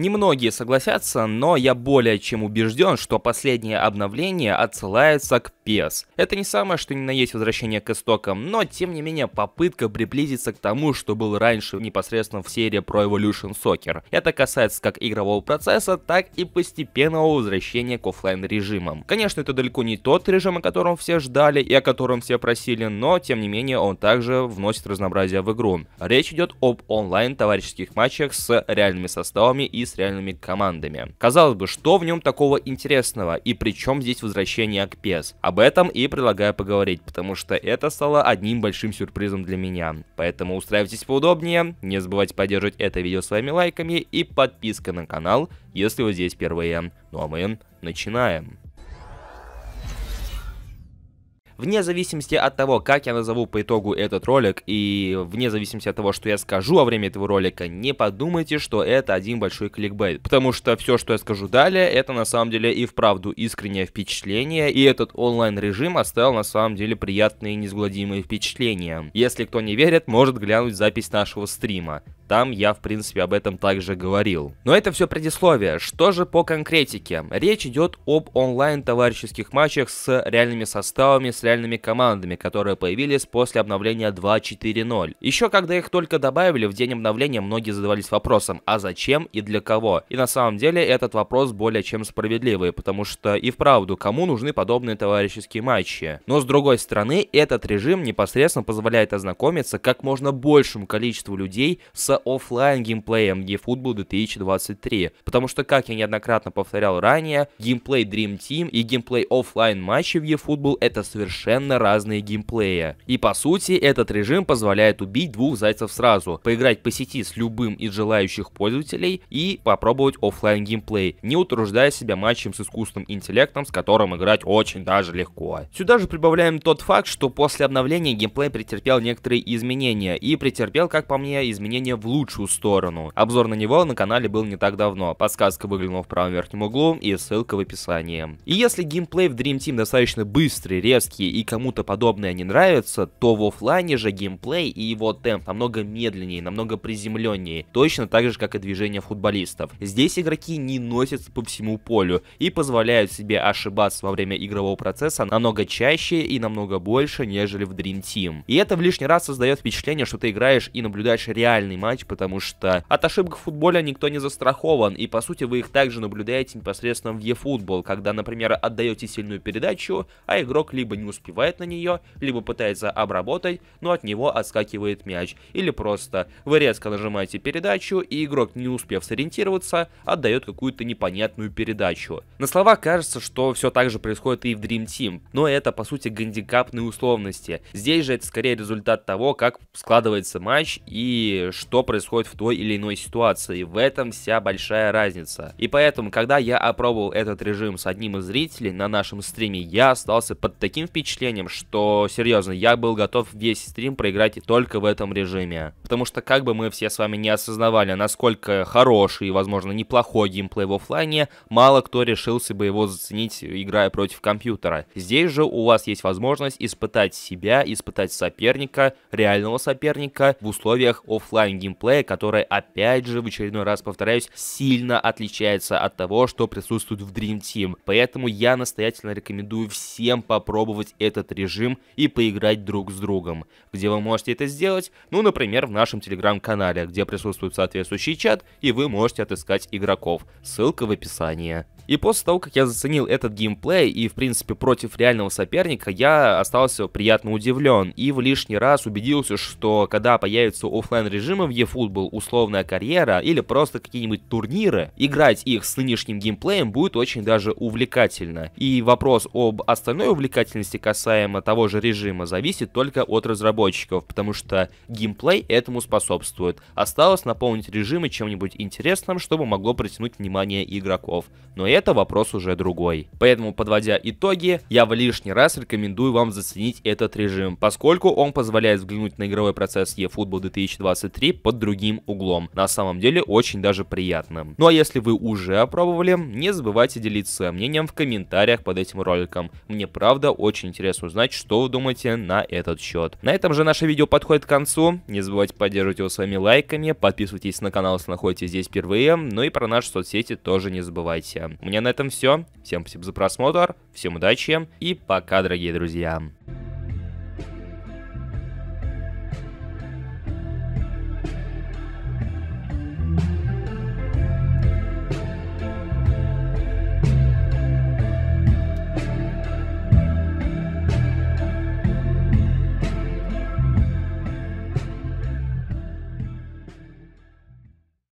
Немногие согласятся, но я более чем убежден, что последнее обновление отсылается к PES. Это не самое, что ни на есть возвращение к истокам, но тем не менее попытка приблизиться к тому, что был раньше непосредственно в серии Pro Evolution Soccer. Это касается как игрового процесса, так и постепенного возвращения к офлайн режимам. Конечно, это далеко не тот режим, о котором все ждали и о котором все просили, но тем не менее он также вносит разнообразие в игру. Речь идет об онлайн товарищеских матчах с реальными составами и с реальными командами. Казалось бы, что в нем такого интересного и при чем здесь возвращение к PES? Об этом и предлагаю поговорить, потому что это стало одним большим сюрпризом для меня. Поэтому устраивайтесь поудобнее, не забывайте поддерживать это видео своими лайками и подпиской на канал, если вы здесь впервые. Ну а мы начинаем. Вне зависимости от того, как я назову по итогу этот ролик, и вне зависимости от того, что я скажу во время этого ролика, не подумайте, что это один большой кликбейт. Потому что все, что я скажу далее, это на самом деле и вправду искреннее впечатление, и этот онлайн-режим оставил на самом деле приятные несгладимые впечатления. Если кто не верит, может глянуть запись нашего стрима. Там я, в принципе, об этом также говорил. Но это все предисловие. Что же по конкретике? Речь идет об онлайн-товарищеских матчах с реальными составами, с реальными командами, которые появились после обновления 2.4.0. Еще когда их только добавили, в день обновления многие задавались вопросом, а зачем и для кого? И на самом деле этот вопрос более чем справедливый, потому что и вправду, кому нужны подобные товарищеские матчи? Но с другой стороны, этот режим непосредственно позволяет ознакомиться как можно большему количеству людей с офлайн геймплеем eFootball 2023, потому что, как я неоднократно повторял ранее, геймплей Dream Team и геймплей офлайн матча в eFootball это совершенно разные геймплея. И по сути, этот режим позволяет убить двух зайцев сразу, поиграть по сети с любым из желающих пользователей и попробовать офлайн геймплей, не утруждая себя матчем с искусственным интеллектом, с которым играть очень даже легко. Сюда же прибавляем тот факт, что после обновления геймплей претерпел некоторые изменения и претерпел, как по мне, изменения в лучшую сторону. Обзор на него на канале был не так давно, подсказка выглянула в правом верхнем углу и ссылка в описании. И если геймплей в Dream Team достаточно быстрый, резкий и кому-то подобное не нравится, то в офлайне же геймплей и его темп намного медленнее, намного приземленнее, точно так же, как и движение футболистов. Здесь игроки не носятся по всему полю и позволяют себе ошибаться во время игрового процесса намного чаще и намного больше, нежели в Dream Team. И это в лишний раз создает впечатление, что ты играешь и наблюдаешь реальный матч матч, потому что от ошибок в футболе никто не застрахован, и по сути вы их также наблюдаете непосредственно в eFootball, когда, например, отдаете сильную передачу, а игрок либо не успевает на нее, либо пытается обработать, но от него отскакивает мяч. Или просто вы резко нажимаете передачу, и игрок, не успев сориентироваться, отдает какую-то непонятную передачу. На слова кажется, что все так же происходит и в Dream Team, но это по сути гандикапные условности. Здесь же это скорее результат того, как складывается матч и что происходит в той или иной ситуации. В этом вся большая разница. И поэтому, когда я опробовал этот режим с одним из зрителей на нашем стриме, я остался под таким впечатлением, что, серьезно, я был готов весь стрим проиграть только в этом режиме. Потому что, как бы мы все с вами не осознавали, насколько хороший и, возможно, неплохой геймплей в офлайне, мало кто решился бы его заценить, играя против компьютера. Здесь же у вас есть возможность испытать себя, испытать соперника, реального соперника в условиях офлайн геймплея геймплея, которое, опять же, в очередной раз повторяюсь, сильно отличается от того, что присутствует в Dream Team. Поэтому я настоятельно рекомендую всем попробовать этот режим и поиграть друг с другом. Где вы можете это сделать? Ну, например, в нашем телеграм-канале, где присутствует соответствующий чат, и вы можете отыскать игроков. Ссылка в описании. И после того, как я заценил этот геймплей и, в принципе, против реального соперника, я остался приятно удивлен и в лишний раз убедился, что когда появятся офлайн режимы в футбол, условная карьера или просто какие-нибудь турниры, играть их с нынешним геймплеем будет очень даже увлекательно. И вопрос об остальной увлекательности касаемо того же режима зависит только от разработчиков, потому что геймплей этому способствует. Осталось наполнить режимы чем-нибудь интересным, чтобы могло притянуть внимание игроков. Но это вопрос уже другой. Поэтому, подводя итоги, я в лишний раз рекомендую вам заценить этот режим, поскольку он позволяет взглянуть на игровой процесс eFootball 2023 по под другим углом. На самом деле очень даже приятно. Ну а если вы уже опробовали, не забывайте делиться своим мнением в комментариях под этим роликом. Мне правда очень интересно узнать, что вы думаете на этот счет. На этом же наше видео подходит к концу. Не забывайте поддерживать его своими лайками, подписывайтесь на канал, если находитесь здесь впервые, ну и про наши соцсети тоже не забывайте. У меня на этом все. Всем спасибо за просмотр, всем удачи и пока, дорогие друзья.